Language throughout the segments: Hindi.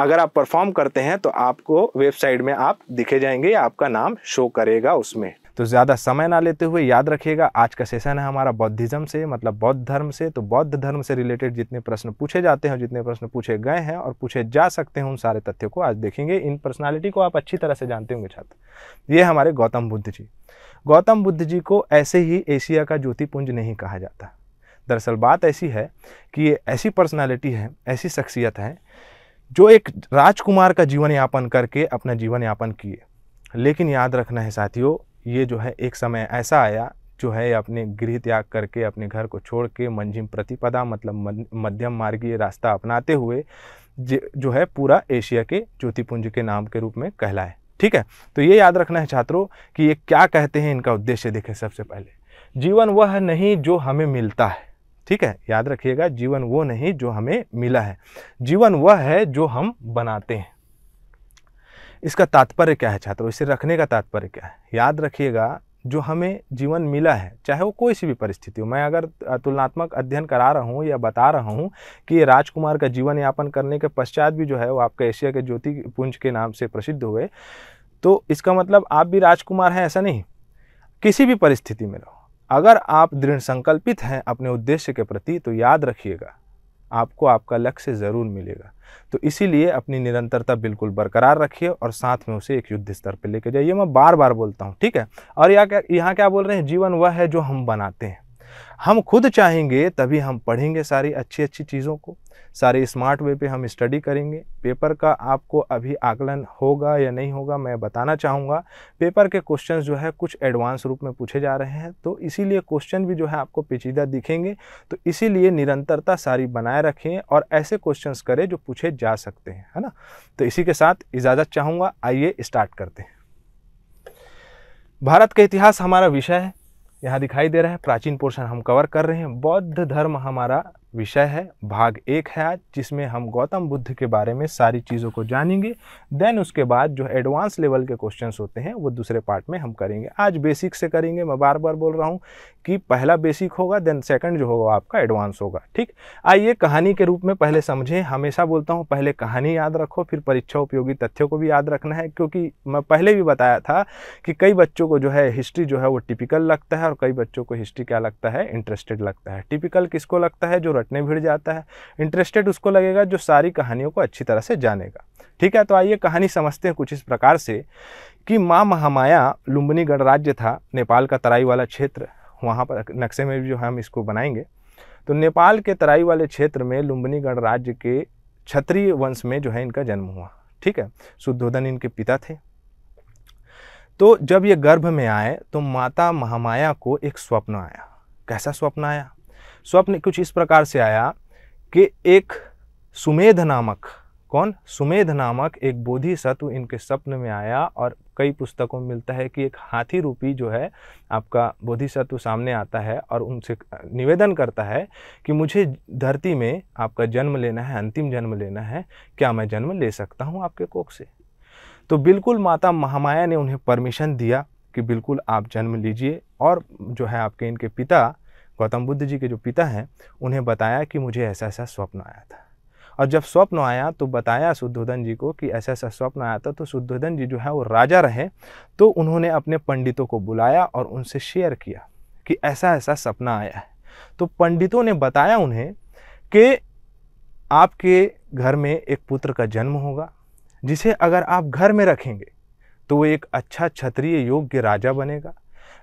अगर आप परफॉर्म करते हैं तो आपको वेबसाइट में आप दिखे जाएंगे आपका नाम शो करेगा उसमें तो ज़्यादा समय ना लेते हुए याद रखिएगा आज का सेशन है हमारा बौद्धिज़्म से मतलब बौद्ध धर्म से तो बौद्ध धर्म से रिलेटेड जितने प्रश्न पूछे जाते हैं जितने प्रश्न पूछे गए हैं और पूछे जा सकते हैं उन सारे तथ्यों को आज देखेंगे इन पर्सनालिटी को आप अच्छी तरह से जानते होंगे छात्र ये हमारे गौतम बुद्ध जी गौतम बुद्ध जी को ऐसे ही एशिया का ज्योतिपुंज नहीं कहा जाता दरअसल बात ऐसी है कि ये ऐसी पर्सनैलिटी है ऐसी शख्सियत है जो एक राजकुमार का जीवन यापन करके अपना जीवन यापन किए लेकिन याद रखना है साथियों ये जो है एक समय ऐसा आया जो है अपने गृह त्याग करके अपने घर को छोड़ के मंजिम प्रतिपदा मतलब मध्यम मार्गीय रास्ता अपनाते हुए जो है पूरा एशिया के ज्योतिपुंज के नाम के रूप में कहलाए ठीक है तो ये याद रखना है छात्रों कि ये क्या कहते हैं इनका उद्देश्य देखें सबसे पहले जीवन वह नहीं जो हमें मिलता है ठीक है याद रखिएगा जीवन वो नहीं जो हमें मिला है जीवन वह है जो हम बनाते हैं इसका तात्पर्य क्या है छात्रों इसे रखने का तात्पर्य क्या है याद रखिएगा जो हमें जीवन मिला है चाहे वो कोई सी भी परिस्थिति हो मैं अगर तुलनात्मक अध्ययन करा रहा हूँ या बता रहा हूँ कि राजकुमार का जीवन यापन करने के पश्चात भी जो है वो आपका एशिया के ज्योति पुंज के नाम से प्रसिद्ध हुए तो इसका मतलब आप भी राजकुमार हैं ऐसा नहीं किसी भी परिस्थिति में रहो अगर आप दृढ़ संकल्पित हैं अपने उद्देश्य के प्रति तो याद रखिएगा आपको आपका लक्ष्य ज़रूर मिलेगा तो इसीलिए अपनी निरंतरता बिल्कुल बरकरार रखिए और साथ में उसे एक युद्ध स्तर पर लेके जाइए मैं बार बार बोलता हूँ ठीक है और यहाँ क्या यहाँ क्या बोल रहे हैं जीवन वह है जो हम बनाते हैं हम खुद चाहेंगे तभी हम पढ़ेंगे सारी अच्छी अच्छी चीज़ों को सारे स्मार्ट वे पे हम स्टडी करेंगे पेपर का आपको अभी आकलन होगा या नहीं होगा मैं बताना चाहूँगा पेपर के क्वेश्चन जो है कुछ एडवांस रूप में पूछे जा रहे हैं तो इसीलिए क्वेश्चन भी जो है आपको पेचीदा दिखेंगे तो इसीलिए निरंतरता सारी बनाए रखें और ऐसे क्वेश्चन करें जो पूछे जा सकते हैं है ना तो इसी के साथ इजाज़त चाहूँगा आइए स्टार्ट करते हैं भारत का इतिहास हमारा विषय है यहाँ दिखाई दे रहा है प्राचीन पोर्शन हम कवर कर रहे हैं बौद्ध धर्म हमारा विषय है भाग एक है आज जिसमें हम गौतम बुद्ध के बारे में सारी चीज़ों को जानेंगे देन उसके बाद जो एडवांस लेवल के क्वेश्चन होते हैं वो दूसरे पार्ट में हम करेंगे आज बेसिक से करेंगे मैं बार बार बोल रहा हूँ कि पहला बेसिक होगा देन सेकंड जो होगा आपका एडवांस होगा ठीक आइए कहानी के रूप में पहले समझें हमेशा बोलता हूँ पहले कहानी याद रखो फिर परीक्षा उपयोगी तथ्यों को भी याद रखना है क्योंकि मैं पहले भी बताया था कि कई बच्चों को जो है हिस्ट्री जो है वो टिपिकल लगता है और कई बच्चों को हिस्ट्री क्या लगता है इंटरेस्टेड लगता है टिपिकल किसको लगता है जो पटने भिड़ जाता है इंटरेस्टेड उसको लगेगा जो सारी कहानियों को अच्छी तरह से जानेगा ठीक है तो आइए कहानी समझते हैं कुछ इस प्रकार से कि माँ महामाया लुम्बनी गणराज्य था नेपाल का तराई वाला क्षेत्र वहाँ पर नक्शे में भी जो हम इसको बनाएंगे तो नेपाल के तराई वाले क्षेत्र में लुम्बनी गणराज्य के क्षत्रिय वंश में जो है इनका जन्म हुआ ठीक है शुद्धोधन इनके पिता थे तो जब ये गर्भ में आए तो माता महामाया को एक स्वप्न आया कैसा स्वप्न आया स्वप्न कुछ इस प्रकार से आया कि एक सुमेध नामक कौन सुमेध नामक एक बोधि सत्व इनके स्वप्न में आया और कई पुस्तकों में मिलता है कि एक हाथी रूपी जो है आपका बोधिसत्व सामने आता है और उनसे निवेदन करता है कि मुझे धरती में आपका जन्म लेना है अंतिम जन्म लेना है क्या मैं जन्म ले सकता हूँ आपके कोख से तो बिल्कुल माता महामाया ने उन्हें परमिशन दिया कि बिल्कुल आप जन्म लीजिए और जो है आपके इनके पिता गौतम बुद्ध जी के जो पिता हैं उन्हें बताया कि मुझे ऐसा ऐसा स्वप्न आया था और जब स्वप्न आया तो बताया शुद्धोधन जी को कि ऐसा ऐसा स्वप्न आया था तो शुद्धोधन जी जो है वो राजा रहे तो उन्होंने अपने पंडितों को बुलाया और उनसे शेयर किया कि ऐसा ऐसा सपना आया है तो पंडितों ने बताया उन्हें कि आपके घर में एक पुत्र का जन्म होगा जिसे अगर आप घर में रखेंगे तो वो एक अच्छा क्षत्रिय योग्य राजा बनेगा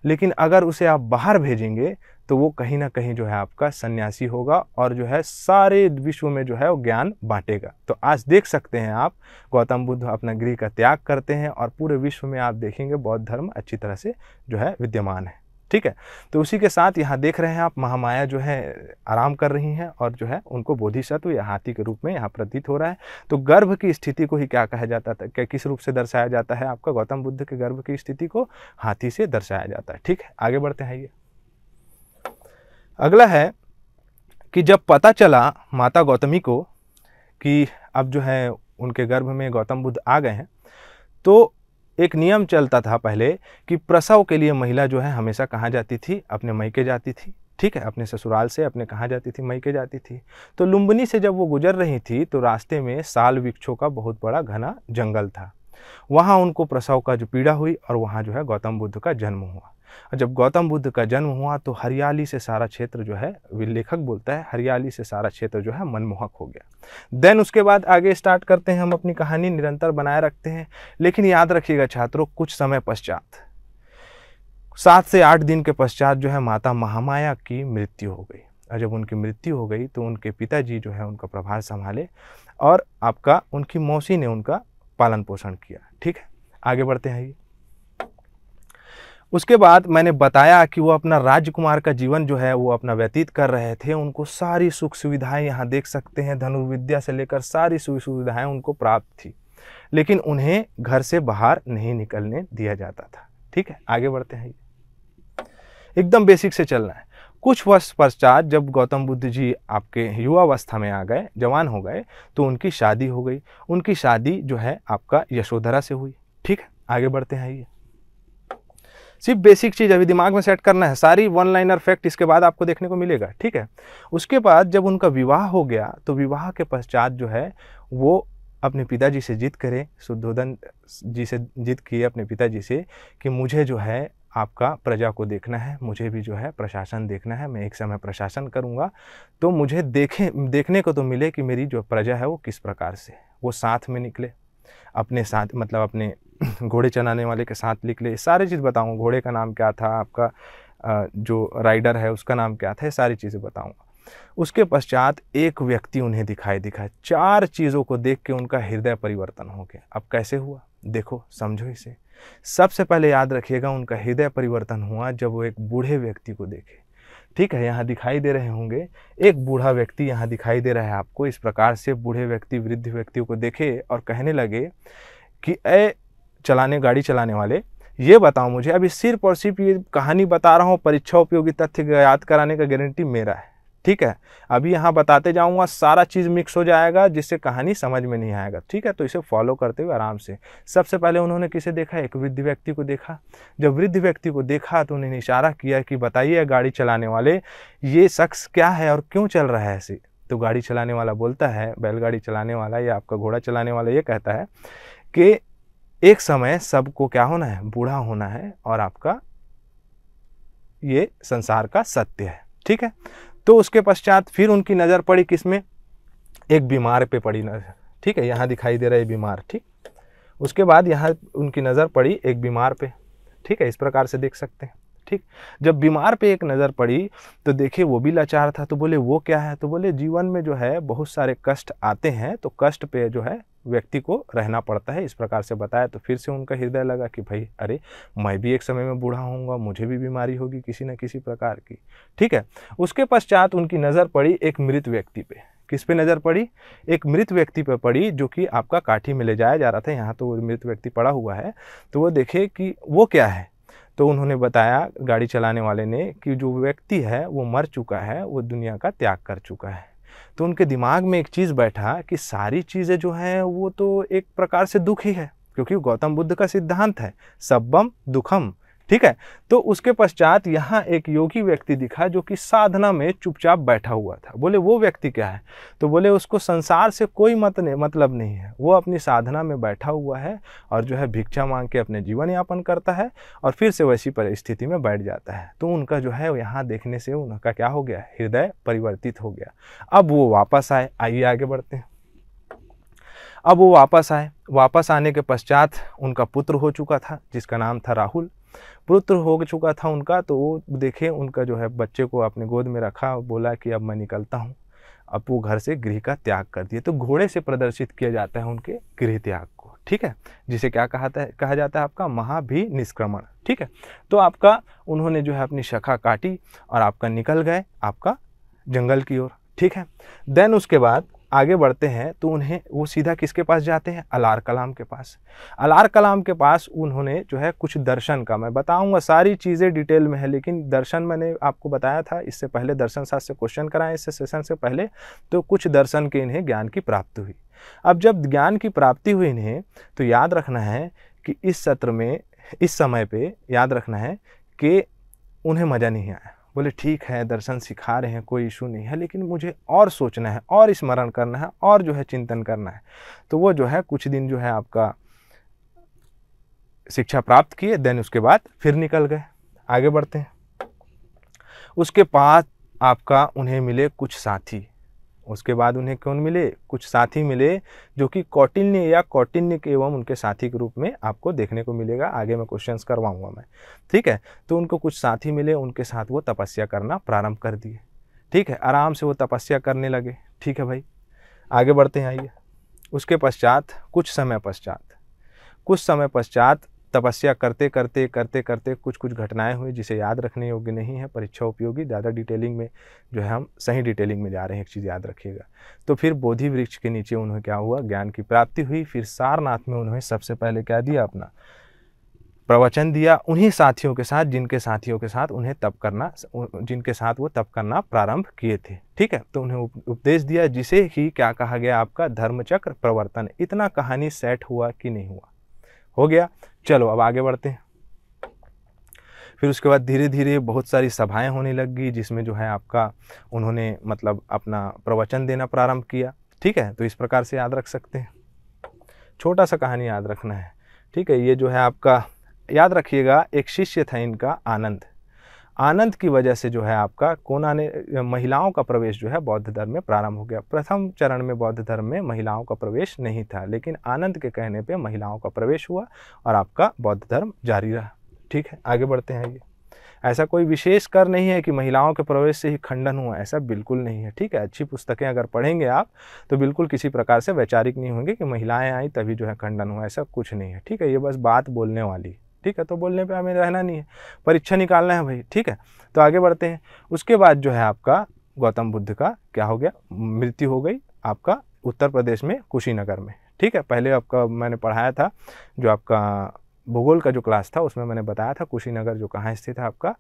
लेकिन अगर उसे आप बाहर भेजेंगे तो वो कहीं ना कहीं जो है आपका सन्यासी होगा और जो है सारे विश्व में जो है वो ज्ञान बांटेगा तो आज देख सकते हैं आप गौतम बुद्ध अपना गृह का त्याग करते हैं और पूरे विश्व में आप देखेंगे बौद्ध धर्म अच्छी तरह से जो है विद्यमान है ठीक है तो उसी के साथ यहाँ देख रहे हैं आप महामाया जो है आराम कर रही हैं और जो है उनको बोधिसत्व या हाथी के रूप में यहाँ प्रतीत हो रहा है तो गर्भ की स्थिति को ही क्या कहा जाता था क्या किस रूप से दर्शाया जाता है आपका गौतम बुद्ध के गर्भ की स्थिति को हाथी से दर्शाया जाता है ठीक है आगे बढ़ते हैं ये अगला है कि जब पता चला माता गौतमी को कि अब जो है उनके गर्भ में गौतम बुद्ध आ गए हैं तो एक नियम चलता था पहले कि प्रसव के लिए महिला जो है हमेशा कहाँ जाती थी अपने मैके जाती थी ठीक है अपने ससुराल से अपने कहाँ जाती थी मई के जाती थी तो लुम्बनी से जब वो गुजर रही थी तो रास्ते में साल वृक्षों का बहुत बड़ा घना जंगल था वहाँ उनको प्रसव का जो पीड़ा हुई और वहाँ जो है गौतम बुद्ध का जन्म हुआ और जब गौतम बुद्ध का जन्म हुआ तो हरियाली से सारा क्षेत्र जो है लेखक बोलता है हरियाली से सारा क्षेत्र जो है मनमोहक हो गया देन उसके बाद आगे स्टार्ट करते हैं हम अपनी कहानी निरंतर बनाए रखते हैं लेकिन याद रखिएगा छात्रों कुछ समय पश्चात सात से आठ दिन के पश्चात जो है माता महामाया की मृत्यु हो गई और जब उनकी मृत्यु हो गई तो उनके पिताजी जो है उनका प्रभार संभाले और आपका उनकी मौसी ने उनका पालन पोषण किया ठीक है आगे बढ़ते हैं ये उसके बाद मैंने बताया कि वो अपना राजकुमार का जीवन जो है वो अपना व्यतीत कर रहे थे उनको सारी सुख सुविधाएं यहाँ देख सकते हैं धनुर्विद्या से लेकर सारी सुख सुविधाएं उनको प्राप्त थी लेकिन उन्हें घर से बाहर नहीं निकलने दिया जाता था ठीक है आगे बढ़ते हैं एकदम बेसिक से चलना है कुछ वर्ष पश्चात जब गौतम बुद्ध जी आपके युवावस्था में आ गए जवान हो गए तो उनकी शादी हो गई उनकी शादी जो है आपका यशोधरा से हुई ठीक है आगे बढ़ते हैं ये सिर्फ बेसिक चीज़ अभी दिमाग में सेट करना है सारी वन लाइनर फैक्ट इसके बाद आपको देखने को मिलेगा ठीक है उसके बाद जब उनका विवाह हो गया तो विवाह के पश्चात जो है वो अपने पिताजी से जिद करें शुद्धोधन जी से जिद किए अपने पिताजी से कि मुझे जो है आपका प्रजा को देखना है मुझे भी जो है प्रशासन देखना है मैं एक समय प्रशासन करूँगा तो मुझे देखें देखने को तो मिले कि मेरी जो प्रजा है वो किस प्रकार से वो साथ में निकले अपने साथ मतलब अपने घोड़े चलाने वाले के साथ लिख ले सारी चीज़ बताऊँगा घोड़े का नाम क्या था आपका जो राइडर है उसका नाम क्या था ये सारी चीज़ें बताऊँगा उसके पश्चात एक व्यक्ति उन्हें दिखाई दिखा चार चीज़ों को देख के उनका हृदय परिवर्तन हो गया अब कैसे हुआ देखो समझो इसे सबसे पहले याद रखिएगा उनका हृदय परिवर्तन हुआ जब वो एक बूढ़े व्यक्ति को देखे ठीक है यहाँ दिखाई दे रहे होंगे एक बूढ़ा व्यक्ति यहाँ दिखाई दे रहा है आपको इस प्रकार से बूढ़े व्यक्ति वृद्ध व्यक्ति को देखे और कहने लगे कि ए चलाने गाड़ी चलाने वाले ये बताओ मुझे अभी सिर्फ और सिर्फ ये कहानी बता रहा हूँ परीक्षा उपयोगी तथ्य याद कराने का गारंटी मेरा है ठीक है अभी यहाँ बताते जाऊँगा सारा चीज़ मिक्स हो जाएगा जिससे कहानी समझ में नहीं आएगा ठीक है तो इसे फॉलो करते हुए आराम से सबसे पहले उन्होंने किसे देखा एक वृद्ध व्यक्ति को देखा जब वृद्ध व्यक्ति को देखा तो उन्होंने इशारा किया कि बताइए गाड़ी चलाने वाले ये शख्स क्या है और क्यों चल रहा है ऐसे तो गाड़ी चलाने वाला बोलता है बैलगाड़ी चलाने वाला या आपका घोड़ा चलाने वाला ये कहता है कि एक समय सबको क्या होना है बूढ़ा होना है और आपका ये संसार का सत्य है ठीक है तो उसके पश्चात फिर उनकी नज़र पड़ी किसमें एक बीमार पे पड़ी नज़र ठीक है यहाँ दिखाई दे रहा है बीमार ठीक उसके बाद यहाँ उनकी नज़र पड़ी एक बीमार पे ठीक है इस प्रकार से देख सकते हैं ठीक जब बीमार पे एक नज़र पड़ी तो देखिए वो भी लाचार था तो बोले वो क्या है तो बोले जीवन में जो है बहुत सारे कष्ट आते हैं तो कष्ट पे जो है व्यक्ति को रहना पड़ता है इस प्रकार से बताया तो फिर से उनका हृदय लगा कि भाई अरे मैं भी एक समय में बूढ़ा होऊंगा मुझे भी बीमारी होगी किसी न किसी प्रकार की ठीक है उसके पश्चात उनकी नज़र पड़ी एक मृत व्यक्ति पे किस पे नज़र पड़ी एक मृत व्यक्ति पे पड़ी जो कि आपका काठी में ले जाया जा रहा था यहाँ तो वो मृत व्यक्ति पड़ा हुआ है तो वो देखे कि वो क्या है तो उन्होंने बताया गाड़ी चलाने वाले ने कि जो व्यक्ति है वो मर चुका है वो दुनिया का त्याग कर चुका है तो उनके दिमाग में एक चीज़ बैठा कि सारी चीज़ें जो हैं वो तो एक प्रकार से दुख ही है क्योंकि गौतम बुद्ध का सिद्धांत है सब्बम दुखम ठीक है तो उसके पश्चात यहाँ एक योगी व्यक्ति दिखा जो कि साधना में चुपचाप बैठा हुआ था बोले वो व्यक्ति क्या है तो बोले उसको संसार से कोई मत नहीं मतलब नहीं है वो अपनी साधना में बैठा हुआ है और जो है भिक्षा मांग के अपने जीवन यापन करता है और फिर से वैसी परिस्थिति में बैठ जाता है तो उनका जो है यहाँ देखने से उनका क्या हो गया हृदय परिवर्तित हो गया अब वो वापस आए आइए आगे बढ़ते हैं अब वो वापस आए वापस आने के पश्चात उनका पुत्र हो चुका था जिसका नाम था राहुल पुत्र हो चुका था उनका तो वो देखे उनका जो है बच्चे को अपने गोद में रखा और बोला कि अब मैं निकलता हूँ अब वो घर से गृह का त्याग कर दिए तो घोड़े से प्रदर्शित किया जाता है उनके गृह त्याग को ठीक है जिसे क्या कहा है कहा जाता है आपका महाभी निष्क्रमण ठीक है तो आपका उन्होंने जो है अपनी शखा काटी और आपका निकल गए आपका जंगल की ओर ठीक है देन उसके बाद आगे बढ़ते हैं तो उन्हें वो सीधा किसके पास जाते हैं अलार कलाम के पास अलार कलाम के पास उन्होंने जो है कुछ दर्शन का मैं बताऊंगा सारी चीज़ें डिटेल में है लेकिन दर्शन मैंने आपको बताया था इससे पहले दर्शन शास्त्र से क्वेश्चन कराएं इससे सेशन से पहले तो कुछ दर्शन के इन्हें ज्ञान की प्राप्ति हुई अब जब ज्ञान की प्राप्ति हुई इन्हें तो याद रखना है कि इस सत्र में इस समय पर याद रखना है कि उन्हें मज़ा नहीं आया बोले ठीक है दर्शन सिखा रहे हैं कोई इशू नहीं है लेकिन मुझे और सोचना है और स्मरण करना है और जो है चिंतन करना है तो वो जो है कुछ दिन जो है आपका शिक्षा प्राप्त किए देन उसके बाद फिर निकल गए आगे बढ़ते हैं उसके बाद आपका उन्हें मिले कुछ साथी उसके बाद उन्हें कौन मिले कुछ साथी मिले जो कि कौटिन्य या के एवं उनके साथी के रूप में आपको देखने को मिलेगा आगे मैं क्वेश्चन करवाऊँगा मैं ठीक है तो उनको कुछ साथी मिले उनके साथ वो तपस्या करना प्रारंभ कर दिए ठीक है आराम से वो तपस्या करने लगे ठीक है भाई आगे बढ़ते हैं आइए उसके पश्चात कुछ समय पश्चात कुछ समय पश्चात तपस्या करते करते करते करते कुछ कुछ घटनाएं हुई जिसे याद रखने योग्य नहीं है परीक्षा उपयोगी ज़्यादा डिटेलिंग में जो है हम सही डिटेलिंग में जा रहे हैं एक चीज़ याद रखिएगा तो फिर बोधि वृक्ष के नीचे उन्हें क्या हुआ ज्ञान की प्राप्ति हुई फिर सारनाथ में उन्हें सबसे पहले क्या दिया अपना प्रवचन दिया उन्हीं साथियों के साथ जिनके साथियों के साथ उन्हें तप करना जिनके साथ वो तप करना प्रारंभ किए थे ठीक है तो उन्हें उपदेश दिया जिसे ही क्या कहा गया आपका धर्मचक्र प्रवर्तन इतना कहानी सेट हुआ कि नहीं हुआ हो गया चलो अब आगे बढ़ते हैं फिर उसके बाद धीरे धीरे बहुत सारी सभाएं होने लग गई जिसमें जो है आपका उन्होंने मतलब अपना प्रवचन देना प्रारंभ किया ठीक है तो इस प्रकार से याद रख सकते हैं छोटा सा कहानी याद रखना है ठीक है ये जो है आपका याद रखिएगा एक शिष्य था इनका आनंद आनंद की वजह से जो है आपका कोना ने महिलाओं का प्रवेश जो है बौद्ध धर्म में प्रारंभ हो गया प्रथम चरण में बौद्ध धर्म में महिलाओं का प्रवेश नहीं था लेकिन आनंद के कहने पे महिलाओं का प्रवेश हुआ और आपका बौद्ध धर्म जारी रहा ठीक है आगे बढ़ते हैं ये ऐसा कोई विशेष कर नहीं है कि महिलाओं के प्रवेश से ही खंडन हुआ ऐसा बिल्कुल नहीं है ठीक है अच्छी पुस्तकें अगर पढ़ेंगे आप तो बिल्कुल किसी प्रकार से वैचारिक नहीं होंगे कि महिलाएं आई तभी जो है खंडन हुआ ऐसा कुछ नहीं है ठीक है ये बस बात बोलने वाली ठीक है तो बोलने पे हमें रहना नहीं है परीक्षा निकालना है भाई ठीक है तो आगे बढ़ते हैं उसके बाद जो है आपका गौतम बुद्ध का क्या हो गया मृत्यु हो गई आपका उत्तर प्रदेश में कुशीनगर में ठीक है पहले आपका मैंने पढ़ाया था जो आपका भूगोल का जो क्लास था उसमें मैंने बताया था कुशीनगर जो कहाँ स्थित है आपका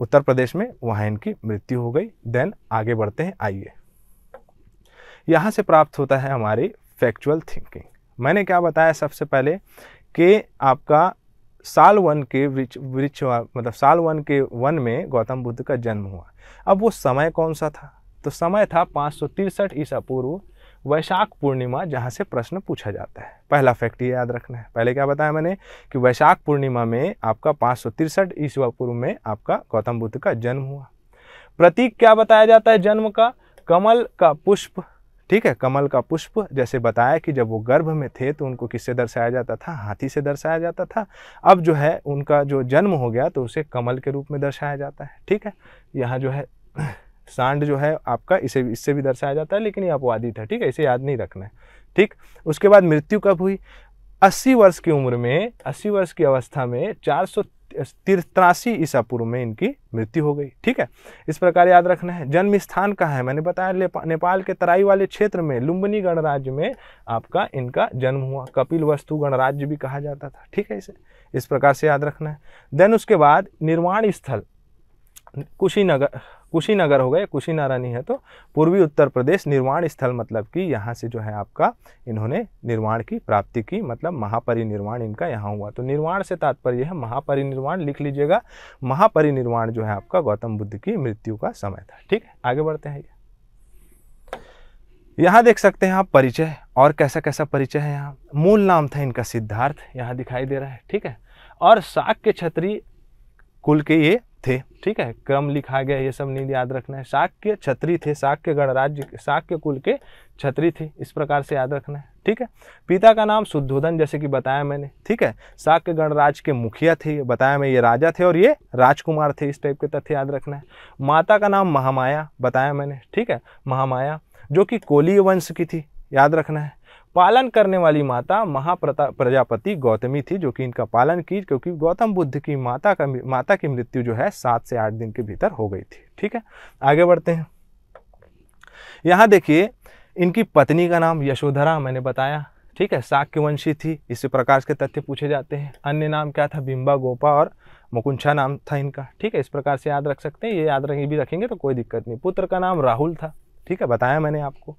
उत्तर प्रदेश में वहाँ इनकी मृत्यु हो गई देन आगे बढ़ते हैं आइए यहाँ से प्राप्त होता है हमारी फैक्चुअल थिंकिंग मैंने क्या बताया सबसे पहले कि आपका साल वन के वृक्ष वृक्ष मतलब साल वन के वन में गौतम बुद्ध का जन्म हुआ अब वो समय कौन सा था तो समय था पाँच सौ तिरसठ ईसा पूर्व वैशाख पूर्णिमा जहाँ से प्रश्न पूछा जाता है पहला फैक्ट ये याद रखना है पहले क्या बताया मैंने कि वैशाख पूर्णिमा में आपका पाँच सौ तिरसठ ईसा पूर्व में आपका गौतम बुद्ध का जन्म हुआ प्रतीक क्या बताया जाता है जन्म का कमल का पुष्प ठीक है कमल का पुष्प जैसे बताया कि जब वो गर्भ में थे तो उनको किससे दर्शाया जाता था हाथी से दर्शाया जाता था अब जो है उनका जो जन्म हो गया तो उसे कमल के रूप में दर्शाया जाता है ठीक है यहाँ जो है सांड जो है आपका इसे इससे भी दर्शाया जाता है लेकिन ये अपवादी था ठीक है इसे याद नहीं रखना है ठीक उसके बाद मृत्यु कब हुई अस्सी वर्ष की उम्र में अस्सी वर्ष की अवस्था में चार तिरासी ईसा पूर्व में इनकी मृत्यु हो गई ठीक है इस प्रकार याद रखना है जन्म स्थान कहाँ है मैंने बताया नेपाल के तराई वाले क्षेत्र में लुम्बनी गणराज्य में आपका इनका जन्म हुआ कपिल वस्तु गणराज्य भी कहा जाता था ठीक है इसे इस प्रकार से याद रखना है देन उसके बाद निर्माण स्थल कुशीनगर कुशीनगर हो गया कुशीनारा नहीं है तो पूर्वी उत्तर प्रदेश निर्माण स्थल मतलब कि यहाँ से जो है आपका इन्होंने निर्माण की प्राप्ति की मतलब महापरिनिर्वाण इनका यहाँ हुआ तो निर्माण से तात्पर्य है महापरिनिर्वाण लिख लीजिएगा महापरिनिर्वाण जो है आपका गौतम बुद्ध की मृत्यु का समय था ठीक है आगे बढ़ते हैं ये यहाँ देख सकते हैं आप परिचय और कैसा कैसा परिचय है यहाँ मूल नाम था इनका सिद्धार्थ यहाँ दिखाई दे रहा है ठीक है और शाक के छतरी कुल के ये थे ठीक है क्रम लिखा गया ये सब नींद याद रखना है शाक्य छत्री थे शाक्य गणराज्य शाक्य कुल के छत्री थे इस प्रकार से याद रखना है ठीक है पिता का नाम शुद्धोधन जैसे कि बताया मैंने ठीक है शाक्य गणराज के मुखिया थे बताया मैं ये राजा थे और ये राजकुमार थे इस टाइप के तथ्य याद रखना है माता का नाम महामाया बताया मैंने ठीक है महामाया जो कि कोली वंश की थी याद रखना है पालन करने वाली माता महाप्रता प्रजापति गौतमी थी जो कि इनका पालन की क्योंकि गौतम बुद्ध की माता का माता की मृत्यु जो है सात से आठ दिन के भीतर हो गई थी ठीक है आगे बढ़ते हैं यहाँ देखिए इनकी पत्नी का नाम यशोधरा मैंने बताया ठीक है साक्यवंशी थी इसी प्रकार के तथ्य पूछे जाते हैं अन्य नाम क्या था बिम्बा गोपा और मुकुंछा नाम था इनका ठीक है इस प्रकार से याद रख सकते हैं ये याद रखें भी रखेंगे तो कोई दिक्कत नहीं पुत्र का नाम राहुल था ठीक है बताया मैंने आपको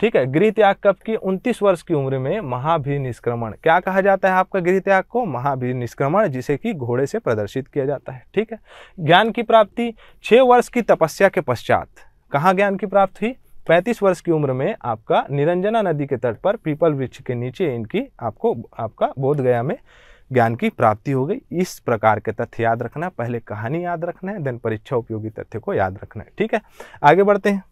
ठीक है गृह त्याग कब की 29 वर्ष की उम्र में महाभी निष्क्रमण क्या कहा जाता है आपका गृह त्याग को महाभी निष्क्रमण जिसे कि घोड़े से प्रदर्शित किया जाता है ठीक है ज्ञान की प्राप्ति छः वर्ष की तपस्या के पश्चात कहाँ ज्ञान की प्राप्ति हुई पैंतीस वर्ष की उम्र में आपका निरंजना नदी के तट पर पीपल वृक्ष के नीचे इनकी आपको आपका बोधगया में ज्ञान की प्राप्ति हो गई इस प्रकार के तथ्य याद रखना पहले कहानी याद रखना है देन परीक्षा उपयोगी तथ्य को याद रखना है ठीक है आगे बढ़ते हैं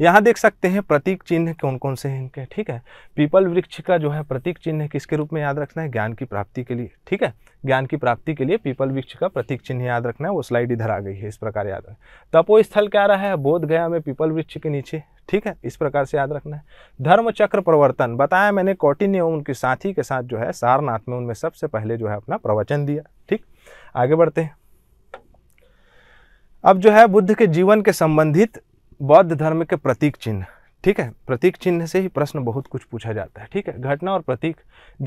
यहाँ देख सकते हैं प्रतीक चिन्ह कौन कौन से हैं इनके ठीक है पीपल वृक्ष का जो है प्रतीक चिन्ह किसके रूप में याद रखना है ज्ञान की प्राप्ति के लिए ठीक है ज्ञान की प्राप्ति के लिए पीपल वृक्ष का प्रतीक चिन्ह याद रखना है वो स्लाइड इधर आ गई है इस प्रकार याद रखना तपो स्थल क्या रहा है बोध गया में पीपल वृक्ष के नीचे ठीक है इस प्रकार से याद रखना है धर्म चक्र प्रवर्तन बताया मैंने कौटिन्य उनके साथी के साथ जो है सारनाथ में उनमें सबसे पहले जो है अपना प्रवचन दिया ठीक आगे बढ़ते हैं अब जो है बुद्ध के जीवन के संबंधित बौद्ध धर्म के प्रतीक चिन्ह ठीक है प्रतीक चिन्ह से ही प्रश्न बहुत कुछ पूछा जाता है ठीक है घटना और प्रतीक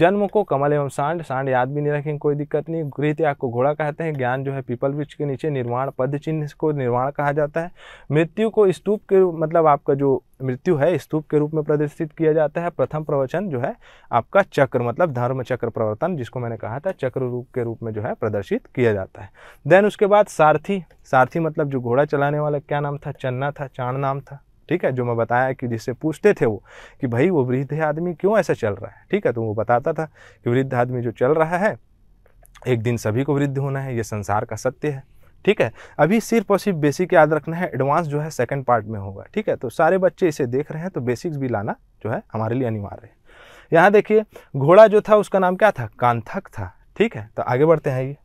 जन्म को कमल एवं सांड सांड याद भी नहीं रखेंगे कोई दिक्कत नहीं गृहित आपको को घोड़ा कहते हैं ज्ञान जो है पीपल वृक्ष के नीचे निर्माण पद चिन्ह को निर्माण कहा जाता है मृत्यु को स्तूप के मतलब आपका जो मृत्यु है स्तूप के रूप में प्रदर्शित किया जाता है प्रथम प्रवचन जो है आपका चक्र मतलब धर्म चक्र प्रवर्तन जिसको मैंने कहा था चक्र रूप के रूप में जो है प्रदर्शित किया जाता है देन उसके बाद सारथी सारथी मतलब जो घोड़ा चलाने वाला क्या नाम था चन्ना था चाण नाम था ठीक है जो मैं बताया कि जिससे पूछते थे वो कि भाई वो वृद्ध आदमी क्यों ऐसा चल रहा है ठीक है तो वो बताता था कि वृद्ध आदमी जो चल रहा है एक दिन सभी को वृद्ध होना है ये संसार का सत्य है ठीक है अभी सिर्फ और सिर्फ बेसिक याद रखना है एडवांस जो है सेकंड पार्ट में होगा ठीक है तो सारे बच्चे इसे देख रहे हैं तो बेसिक्स भी लाना जो है हमारे लिए अनिवार्य है यहाँ देखिए घोड़ा जो था उसका नाम क्या था कांथक था ठीक है तो आगे बढ़ते हैं ये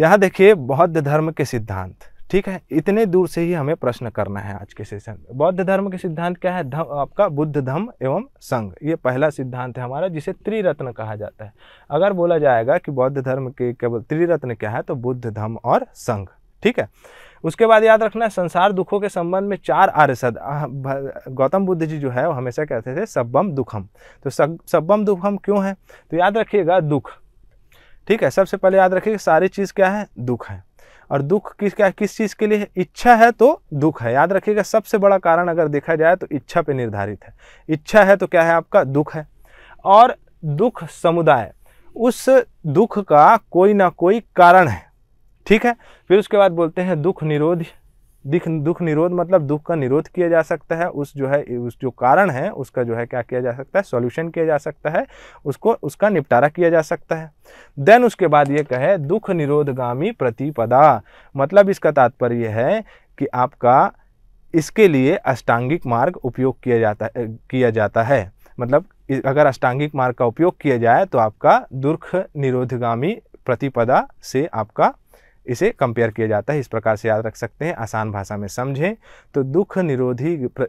यहाँ देखिए बौद्ध धर्म के सिद्धांत ठीक है इतने दूर से ही हमें प्रश्न करना है आज के सेशन बौद्ध धर्म के सिद्धांत क्या है धम, आपका बुद्ध धम एवं संघ ये पहला सिद्धांत है हमारा जिसे त्रिरत्न कहा जाता है अगर बोला जाएगा कि बौद्ध धर्म के केवल त्रिरत्न क्या है तो बुद्ध धम और संघ ठीक है उसके बाद याद रखना है संसार दुखों के संबंध में चार आर्यसद गौतम बुद्ध जी जो है वो हमेशा कहते थे सब्बम दुखम तो सब्बम दुखम क्यों है तो याद रखिएगा दुख ठीक है सबसे पहले याद रखिएगा सारी चीज़ क्या है दुख है और दुख किस क्या किस चीज़ के लिए है इच्छा है तो दुख है याद रखिएगा सबसे बड़ा कारण अगर देखा जाए तो इच्छा पे निर्धारित है इच्छा है तो क्या है आपका दुख है और दुख समुदाय उस दुख का कोई ना कोई कारण है ठीक है फिर उसके बाद बोलते हैं दुख निरोध दिख दुख निरोध मतलब दुख का निरोध किया जा सकता है उस जो है उस जो कारण है उसका जो है क्या किया जा सकता है सॉल्यूशन किया जा सकता है उसको उसका निपटारा किया जा सकता है देन उसके बाद ये कहे दुख निरोधगामी प्रतिपदा मतलब इसका तात्पर्य है कि आपका इसके लिए अष्टांगिक मार्ग उपयोग किया जाता किया जाता है मतलब अगर अष्टांगिक मार्ग का उपयोग किया जाए तो आपका दुख निरोधगामी प्रतिपदा से आपका इसे कंपेयर किया जाता है इस प्रकार से याद रख सकते हैं आसान भाषा में समझें तो दुख निरोधी प्र...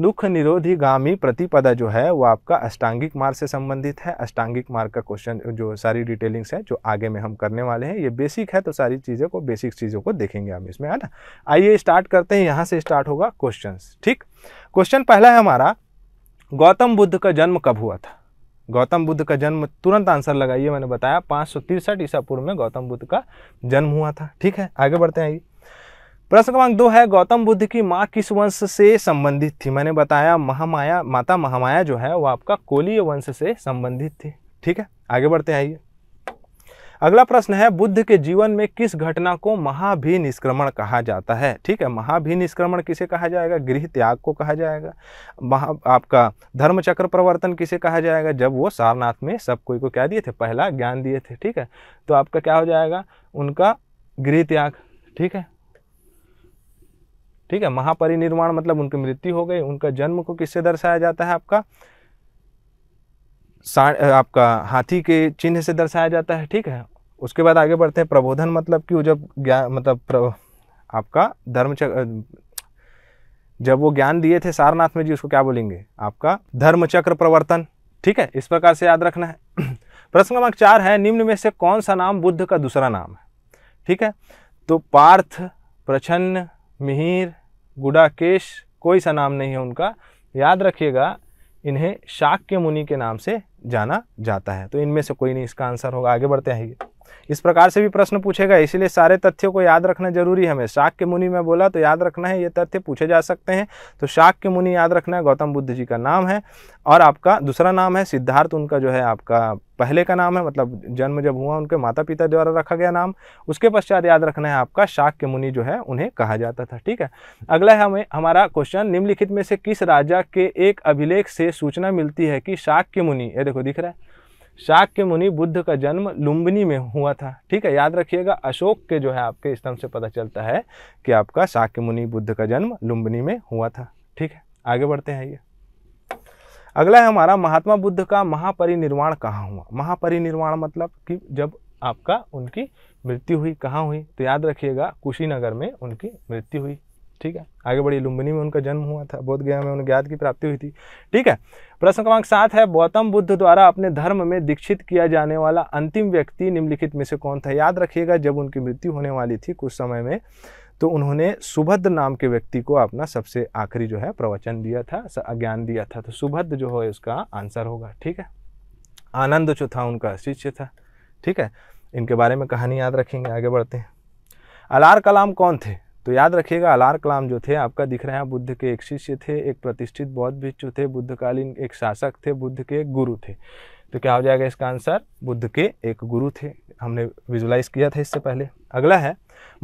दुख निरोधी गामी प्रतिपदा जो है वो आपका अष्टांगिक मार्ग से संबंधित है अष्टांगिक मार्ग का क्वेश्चन जो सारी डिटेलिंग्स है जो आगे में हम करने वाले हैं ये बेसिक है तो सारी चीज़ों को बेसिक चीज़ों को देखेंगे हम इसमें है ना आइए स्टार्ट करते हैं यहाँ से स्टार्ट होगा क्वेश्चन ठीक क्वेश्चन पहला है हमारा गौतम बुद्ध का जन्म कब हुआ था गौतम बुद्ध का जन्म तुरंत आंसर लगाइए मैंने बताया पाँच सौ तिरसठ ईसा पूर्व में गौतम बुद्ध का जन्म हुआ था ठीक है आगे बढ़ते हैं प्रश्न क्रमांक दो है गौतम बुद्ध की माँ किस वंश से संबंधित थी मैंने बताया महामाया माता महामाया जो है वो आपका कोलीय वंश से संबंधित थी ठीक है आगे बढ़ते आइए अगला प्रश्न है बुद्ध के जीवन में किस घटना को महाभिनिष्क्रमण कहा जाता है ठीक है महाभिनिष्क्रमण किसे कहा जाएगा गृह त्याग को कहा जाएगा महा आपका चक्र प्रवर्तन किसे कहा जाएगा जब वो सारनाथ में सब कोई को क्या दिए थे पहला ज्ञान दिए थे ठीक है तो आपका क्या हो जाएगा उनका गृह त्याग ठीक है ठीक है महापरिनिर्वाण मतलब उनकी मृत्यु हो गई उनका जन्म को किससे दर्शाया जाता है आपका आपका हाथी के चिन्ह से दर्शाया जाता है ठीक है उसके बाद आगे बढ़ते हैं प्रबोधन मतलब कि वो जब ज्ञान मतलब आपका धर्म चक्र जब वो ज्ञान दिए थे सारनाथ में जी उसको क्या बोलेंगे आपका धर्म चक्र प्रवर्तन ठीक है इस प्रकार से याद रखना है प्रश्न क्रमांक चार है निम्न में से कौन सा नाम बुद्ध का दूसरा नाम है ठीक है तो पार्थ प्रछन्न मिहिर गुडाकेश कोई सा नाम नहीं है उनका याद रखिएगा इन्हें शाक के मुनि के नाम से जाना जाता है तो इनमें से कोई नहीं इसका आंसर होगा आगे बढ़ते हैं इस प्रकार से भी प्रश्न पूछेगा इसीलिए सारे तथ्यों को याद रखना जरूरी है हमें शाक के मुनि में बोला तो याद रखना है ये तथ्य पूछे जा सकते हैं तो शाक के मुनि याद रखना है गौतम बुद्ध जी का नाम है और आपका दूसरा नाम है सिद्धार्थ उनका जो है आपका पहले का नाम है मतलब जन्म जब हुआ उनके माता पिता द्वारा रखा गया नाम उसके पश्चात याद रखना है आपका शाक के मुनि जो है उन्हें कहा जाता था ठीक है अगला है हमें हमारा क्वेश्चन निम्नलिखित में से किस राजा के एक अभिलेख से सूचना मिलती है कि शाक के मुनि ये देखो दिख रहा है शाक्य मुनि बुद्ध का जन्म लुम्बिनी में हुआ था ठीक है याद रखिएगा अशोक के जो है आपके स्तंभ से पता चलता है कि आपका शाक्य मुनि बुद्ध का जन्म लुम्बिनी में हुआ था ठीक है आगे बढ़ते हैं ये अगला है हमारा महात्मा बुद्ध का महापरिनिर्वाण कहाँ हुआ महापरिनिर्वाण मतलब कि जब आपका उनकी मृत्यु हुई कहाँ हुई तो याद रखिएगा कुशीनगर में उनकी मृत्यु हुई ठीक है आगे बढ़िए लुम्बिनी में उनका जन्म हुआ था बोध गया में उन्हें ज्ञात की प्राप्ति हुई थी ठीक है प्रश्न क्रमांक सात है गौतम बुद्ध द्वारा अपने धर्म में दीक्षित किया जाने वाला अंतिम व्यक्ति निम्नलिखित में से कौन था याद रखिएगा जब उनकी मृत्यु होने वाली थी कुछ समय में तो उन्होंने सुभद्र नाम के व्यक्ति को अपना सबसे आखिरी जो है प्रवचन दिया था ज्ञान दिया था तो सुभद्र जो है उसका आंसर होगा ठीक है आनंद जो था उनका शिष्य था ठीक है इनके बारे में कहानी याद रखेंगे आगे बढ़ते हैं अलार कलाम कौन थे तो याद रखिएगा अलार कलाम जो थे आपका दिख रहे हैं बुद्ध के एक शिष्य थे एक प्रतिष्ठित बौद्ध भिक्षु थे बुद्धकालीन एक शासक थे बुद्ध के एक गुरु थे तो क्या हो जाएगा इसका आंसर बुद्ध के एक गुरु थे हमने विजुलाइज किया था इससे पहले अगला है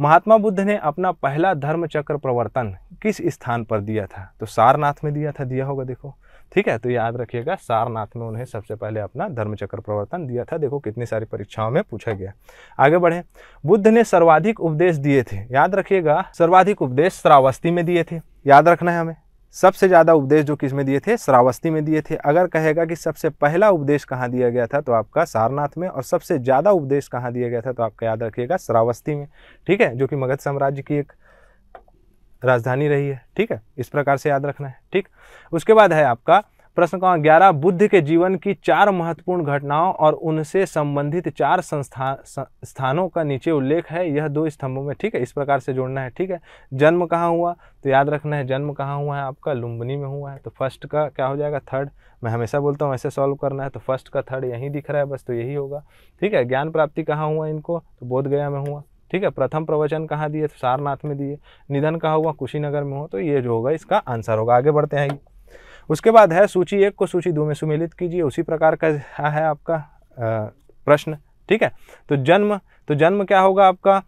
महात्मा बुद्ध ने अपना पहला धर्म चक्र प्रवर्तन किस स्थान पर दिया था तो सारनाथ में दिया था दिया होगा देखो ठीक है तो याद रखिएगा सारनाथ में उन्हें सबसे पहले अपना धर्मचक्र प्रवर्तन दिया था देखो कितनी सारी परीक्षाओं में पूछा गया आगे बढ़े बुद्ध ने सर्वाधिक उपदेश दिए थे याद रखिएगा सर्वाधिक उपदेश श्रावस्ती में दिए थे याद रखना है हमें सबसे ज़्यादा उपदेश जो किस में दिए थे श्रावस्ती में दिए थे अगर कहेगा कि सबसे पहला उपदेश कहाँ दिया गया था तो आपका सारनाथ में और सबसे ज़्यादा उपदेश कहाँ दिया गया था तो आपका याद रखिएगा श्रावस्ती में ठीक है जो कि मगध साम्राज्य की एक राजधानी रही है ठीक है इस प्रकार से याद रखना है ठीक उसके बाद है आपका प्रश्न कहाँ ग्यारह बुद्ध के जीवन की चार महत्वपूर्ण घटनाओं और उनसे संबंधित चार संस्था स्थानों का नीचे उल्लेख है यह दो स्तंभों में ठीक है इस प्रकार से जोड़ना है ठीक है जन्म कहाँ हुआ तो याद रखना है जन्म कहाँ हुआ है आपका लुम्बनी में हुआ है तो फर्स्ट का क्या हो जाएगा थर्ड मैं हमेशा बोलता हूँ ऐसे सॉल्व करना है तो फर्स्ट का थर्ड यहीं दिख रहा है बस तो यही होगा ठीक है ज्ञान प्राप्ति कहाँ हुआ इनको तो बोधगया में हुआ ठीक है प्रथम प्रवचन कहाँ दिए सारनाथ में दिए निधन कहा हुआ कुशीनगर में हो तो ये जो होगा इसका आंसर होगा आगे बढ़ते हैं उसके बाद है सूची एक को सूची दो में सुमिलित कीजिए उसी प्रकार का है आपका प्रश्न ठीक है तो जन्म तो जन्म क्या होगा आपका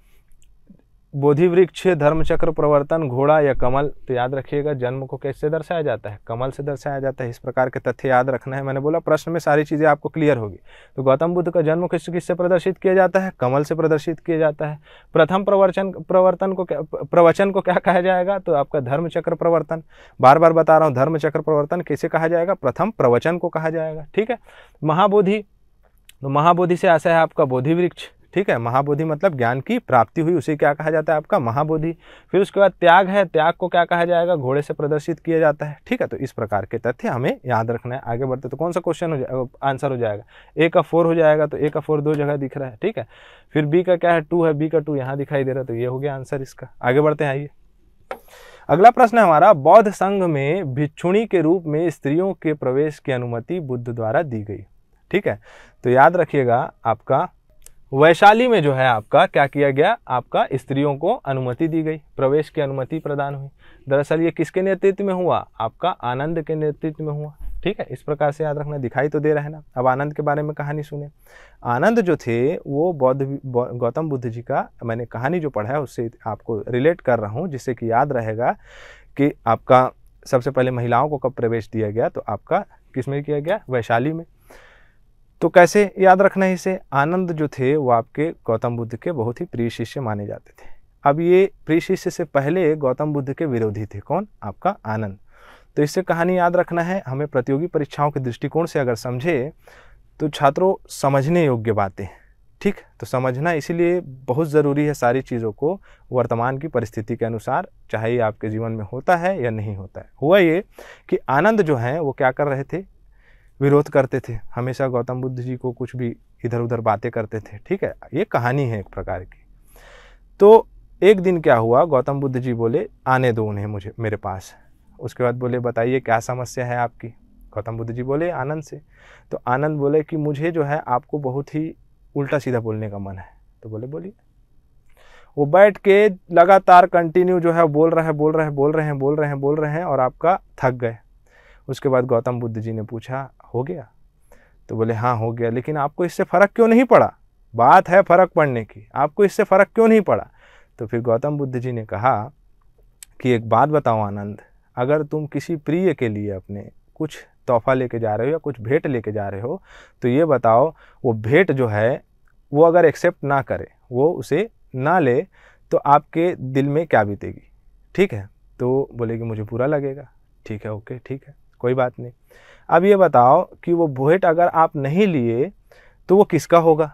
बोधि वृक्ष धर्मचक्र प्रवर्तन घोड़ा या कमल तो याद रखिएगा जन्म को कैसे दर्शाया जाता है कमल से दर्शाया जाता है इस प्रकार के तथ्य याद रखना है मैंने बोला प्रश्न में सारी चीज़ें आपको क्लियर होगी तो गौतम बुद्ध का जन्म किस किससे प्रदर्शित किया जाता है कमल से प्रदर्शित किया जाता है प्रथम प्रवचन प्रवर्तन को प्रवचन को क्या कहा जाएगा तो आपका धर्मचक्र प्रवर्तन बार बार बता रहा हूँ धर्मचक्र प्रवर्तन कैसे कहा जाएगा प्रथम प्रवचन को कहा जाएगा ठीक है महाबोधि तो महाबोधि से आशा है आपका बोधि वृक्ष ठीक है महाबोधि मतलब ज्ञान की प्राप्ति हुई उसे क्या कहा जाता है आपका महाबोधि फिर उसके बाद त्याग है त्याग को क्या कहा जाएगा घोड़े से प्रदर्शित किया जाता है ठीक है तो इस प्रकार के तथ्य हमें याद रखना है आगे बढ़ते तो कौन सा क्वेश्चन हो जाएगा आंसर हो जाएगा ए का फोर हो जाएगा तो ए का फोर दो जगह दिख रहा है ठीक है फिर बी का क्या है टू है बी का टू यहाँ दिखाई दे रहा है तो ये हो गया आंसर इसका आगे बढ़ते हैं आइए अगला प्रश्न है हमारा बौद्ध संघ में भिक्षुणी के रूप में स्त्रियों के प्रवेश की अनुमति बुद्ध द्वारा दी गई ठीक है तो याद रखिएगा आपका वैशाली में जो है आपका क्या किया गया आपका स्त्रियों को अनुमति दी गई प्रवेश की अनुमति प्रदान हुई दरअसल ये किसके नेतृत्व में हुआ आपका आनंद के नेतृत्व में हुआ ठीक है इस प्रकार से याद रखना दिखाई तो दे रहा है ना अब आनंद के बारे में कहानी सुने आनंद जो थे वो बौद्ध गौतम बुद्ध जी का मैंने कहानी जो पढ़ा है उससे आपको रिलेट कर रहा हूँ जिससे कि याद रहेगा कि आपका सबसे पहले महिलाओं को कब प्रवेश दिया गया तो आपका किस में किया गया वैशाली में तो कैसे याद रखना है इसे आनंद जो थे वो आपके गौतम बुद्ध के बहुत ही प्रिय शिष्य माने जाते थे अब ये प्रिय शिष्य से पहले गौतम बुद्ध के विरोधी थे कौन आपका आनंद तो इससे कहानी याद रखना है हमें प्रतियोगी परीक्षाओं के दृष्टिकोण से अगर समझे तो छात्रों समझने योग्य बातें ठीक तो समझना इसीलिए बहुत ज़रूरी है सारी चीज़ों को वर्तमान की परिस्थिति के अनुसार चाहे ये आपके जीवन में होता है या नहीं होता है हुआ ये कि आनंद जो है वो क्या कर रहे थे विरोध करते थे हमेशा गौतम बुद्ध जी को कुछ भी इधर उधर बातें करते थे ठीक है ये कहानी है एक प्रकार की तो एक दिन क्या हुआ गौतम बुद्ध जी बोले आने दो उन्हें मुझे मेरे पास उसके बाद बोले बताइए क्या समस्या है आपकी गौतम बुद्ध जी बोले आनंद से तो आनंद बोले कि मुझे जो है आपको बहुत ही उल्टा सीधा बोलने का मन है तो बोले बोलिए वो बैठ के लगातार कंटिन्यू जो है बोल रहे बोल रहे बोल रहे हैं बोल रहे हैं बोल रहे हैं और आपका थक गए उसके बाद गौतम बुद्ध जी ने पूछा हो गया तो बोले हाँ हो गया लेकिन आपको इससे फ़र्क क्यों नहीं पड़ा बात है फ़र्क पड़ने की आपको इससे फ़र्क क्यों नहीं पड़ा तो फिर गौतम बुद्ध जी ने कहा कि एक बात बताओ आनंद अगर तुम किसी प्रिय के लिए अपने कुछ तोहफा लेके जा रहे हो या कुछ भेंट लेके जा रहे हो तो ये बताओ वो भेंट जो है वो अगर एक्सेप्ट ना करे वो उसे ना ले तो आपके दिल में क्या बीतेगी ठीक है तो बोलेगी मुझे बुरा लगेगा ठीक है ओके ठीक है कोई बात नहीं अब ये बताओ कि वो बोहेट अगर आप नहीं लिए तो वो किसका होगा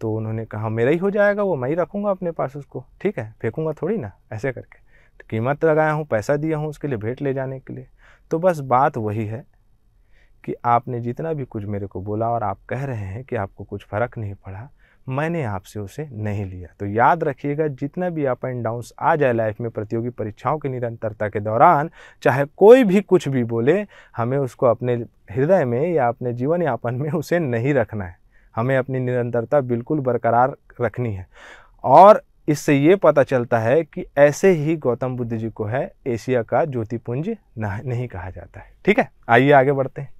तो उन्होंने कहा मेरा ही हो जाएगा वो मैं ही रखूँगा अपने पास उसको ठीक है फेंकूँगा थोड़ी ना ऐसे करके तो कीमत लगाया हूँ पैसा दिया हूँ उसके लिए भेंट ले जाने के लिए तो बस बात वही है कि आपने जितना भी कुछ मेरे को बोला और आप कह रहे हैं कि आपको कुछ फ़र्क नहीं पड़ा मैंने आपसे उसे नहीं लिया तो याद रखिएगा जितना भी अप एंड डाउन्स आ जाए लाइफ में प्रतियोगी परीक्षाओं की निरंतरता के दौरान चाहे कोई भी कुछ भी बोले हमें उसको अपने हृदय में या अपने जीवन यापन में उसे नहीं रखना है हमें अपनी निरंतरता बिल्कुल बरकरार रखनी है और इससे ये पता चलता है कि ऐसे ही गौतम बुद्ध जी को है एशिया का ज्योतिपुंज नहीं कहा जाता है ठीक है आइए आगे बढ़ते हैं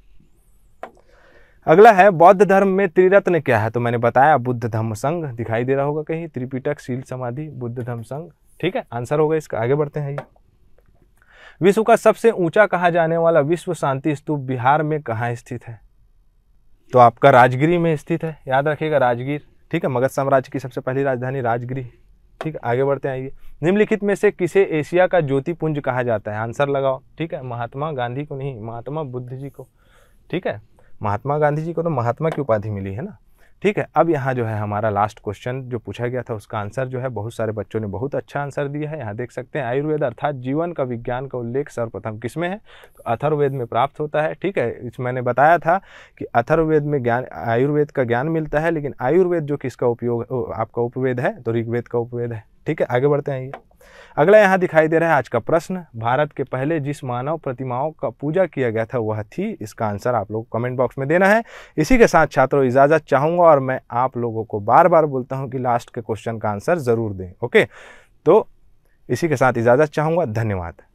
अगला है बौद्ध धर्म में त्रिरत्न क्या है तो मैंने बताया बुद्ध धर्म संघ दिखाई दे रहा होगा कहीं त्रिपिटक शील समाधि बुद्ध धर्म संघ ठीक है आंसर होगा इसका आगे बढ़ते हैं ये विश्व का सबसे ऊंचा कहा जाने वाला विश्व शांति स्तूप बिहार में कहाँ स्थित है तो आपका राजगिरी में स्थित है याद रखिएगा राजगीर ठीक है मगध साम्राज्य की सबसे पहली राजधानी राजगिरी ठीक है आगे बढ़ते हैं ये निम्नलिखित में से किसे एशिया का ज्योतिपुंज कहा जाता है आंसर लगाओ ठीक है महात्मा गांधी को नहीं महात्मा बुद्ध जी को ठीक है महात्मा गांधी जी को तो महात्मा की उपाधि मिली है ना ठीक है अब यहाँ जो है हमारा लास्ट क्वेश्चन जो पूछा गया था उसका आंसर जो है बहुत सारे बच्चों ने बहुत अच्छा आंसर दिया है यहाँ देख सकते हैं आयुर्वेद अर्थात जीवन का विज्ञान का उल्लेख सर्वप्रथम किस में है तो अथर्वेद में प्राप्त होता है ठीक है इस मैंने बताया था कि अथर्वेद में ज्ञान आयुर्वेद का ज्ञान मिलता है लेकिन आयुर्वेद जो किसका उपयोग आपका उपवेद है तो ऋग्वेद का उपवेद है ठीक है आगे बढ़ते हैं ये अगला यहाँ दिखाई दे रहा है आज का प्रश्न भारत के पहले जिस मानव प्रतिमाओं का पूजा किया गया था वह थी इसका आंसर आप लोग कमेंट बॉक्स में देना है इसी के साथ छात्रों इजाज़त चाहूँगा और मैं आप लोगों को बार बार बोलता हूँ कि लास्ट के क्वेश्चन का आंसर ज़रूर दें ओके तो इसी के साथ इजाज़त चाहूँगा धन्यवाद